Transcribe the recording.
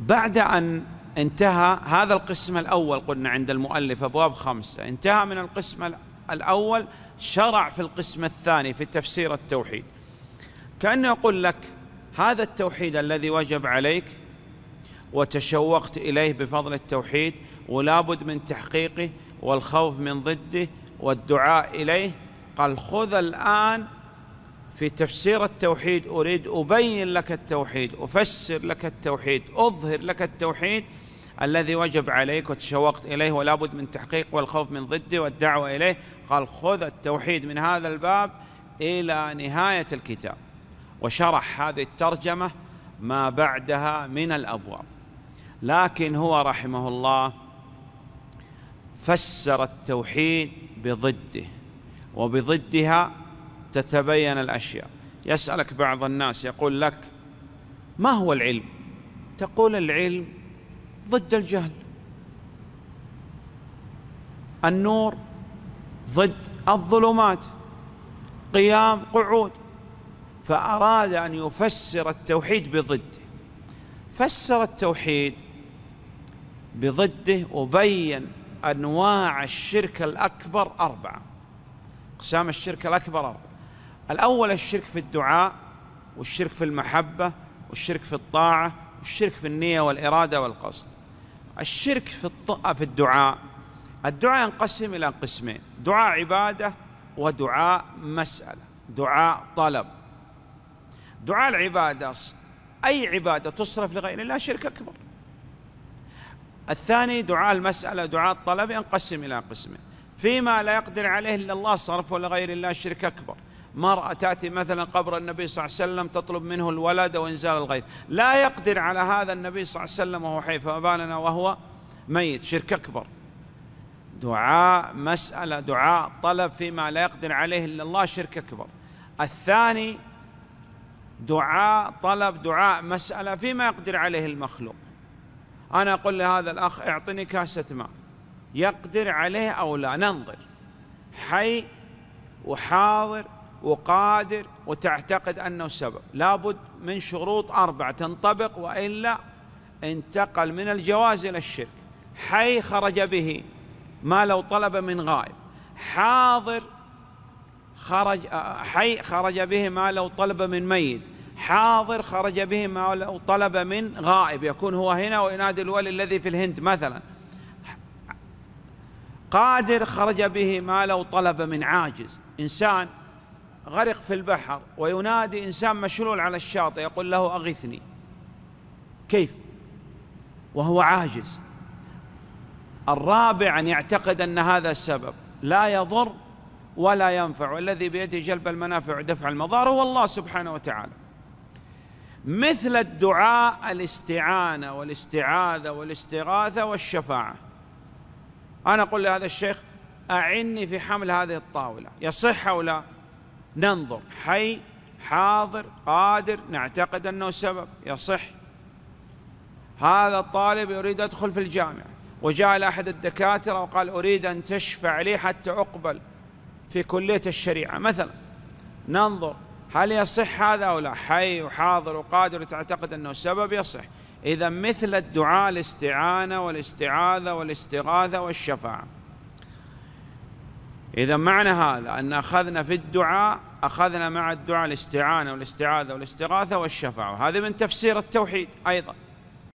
بعد أن انتهى هذا القسم الأول قلنا عند المؤلف أبواب خمسة انتهى من القسم الأول شرع في القسم الثاني في تفسير التوحيد كأنه يقول لك هذا التوحيد الذي وجب عليك وتشوقت إليه بفضل التوحيد ولابد من تحقيقه والخوف من ضده والدعاء إليه قال خذ الآن في تفسير التوحيد أريد أبين لك التوحيد أفسر لك التوحيد أظهر لك التوحيد الذي وجب عليك وتشوقت إليه ولا بد من تحقيق والخوف من ضده والدعوة إليه قال خذ التوحيد من هذا الباب إلى نهاية الكتاب وشرح هذه الترجمة ما بعدها من الأبواب لكن هو رحمه الله فسر التوحيد بضده وبضدها تتبين الاشياء يسالك بعض الناس يقول لك ما هو العلم تقول العلم ضد الجهل النور ضد الظلمات قيام قعود فاراد ان يفسر التوحيد بضده فسر التوحيد بضده وبين انواع الشرك الاكبر اربعه اقسام الشرك الاكبر اربعه الأول الشرك في الدعاء والشرك في المحبة والشرك في الطاعة والشرك في النية والإرادة والقصد الشرك في, الط... في الدعاء الدعاء ينقسم إلى قسمين دعاء عبادة ودعاء مسألة دعاء طلب دعاء العبادة أي عبادة تصرف لغير الله شرك أكبر الثاني دعاء المسألة دعاء الطلب ينقسم إلى قسمين فيما لا يقدر عليه إلا الله صرفه لغير الله شرك أكبر مرأة تأتي مثلا قبر النبي صلى الله عليه وسلم تطلب منه الولد أو إنزال الغيث لا يقدر على هذا النبي صلى الله عليه وسلم وهو حي فما بالنا وهو ميت شرك أكبر دعاء مسألة دعاء طلب فيما لا يقدر عليه إلا الله شرك أكبر الثاني دعاء طلب دعاء مسألة فيما يقدر عليه المخلوق أنا أقول لهذا الأخ اعطني كاسة ماء يقدر عليه أو لا ننظر حي وحاضر وقادر وتعتقد أنه سبب لابد من شروط أربعة تنطبق وإلا انتقل من الجواز إلى الشرك حي خرج به ما لو طلب من غائب حاضر خرج حي خرج به ما لو طلب من ميت حاضر خرج به ما لو طلب من غائب يكون هو هنا وينادي الولي الذي في الهند مثلا قادر خرج به ما لو طلب من عاجز انسان غرق في البحر وينادي انسان مشلول على الشاطئ يقول له اغثني كيف وهو عاجز الرابع ان يعتقد ان هذا السبب لا يضر ولا ينفع والذي بيده جلب المنافع ودفع المضار هو الله سبحانه وتعالى مثل الدعاء الاستعانه والاستعاذه والاستغاثه والشفاعه انا اقول لهذا الشيخ اعني في حمل هذه الطاوله يصح او لا ننظر حي حاضر قادر نعتقد أنه سبب يصح هذا الطالب يريد أدخل في الجامعة وجاء لأحد الدكاترة وقال أريد أن تشفع لي حتى أقبل في كلية الشريعة مثلا ننظر هل يصح هذا أو لا حي وحاضر وقادر تعتقد أنه سبب يصح إذا مثل الدعاء الاستعانة والاستعاذة والاستغاثة والشفاعة إذا معنى هذا أن أخذنا في الدعاء أخذنا مع الدعاء الاستعانة والاستعاذة والاستغاثة والشفاعة هذا من تفسير التوحيد أيضاً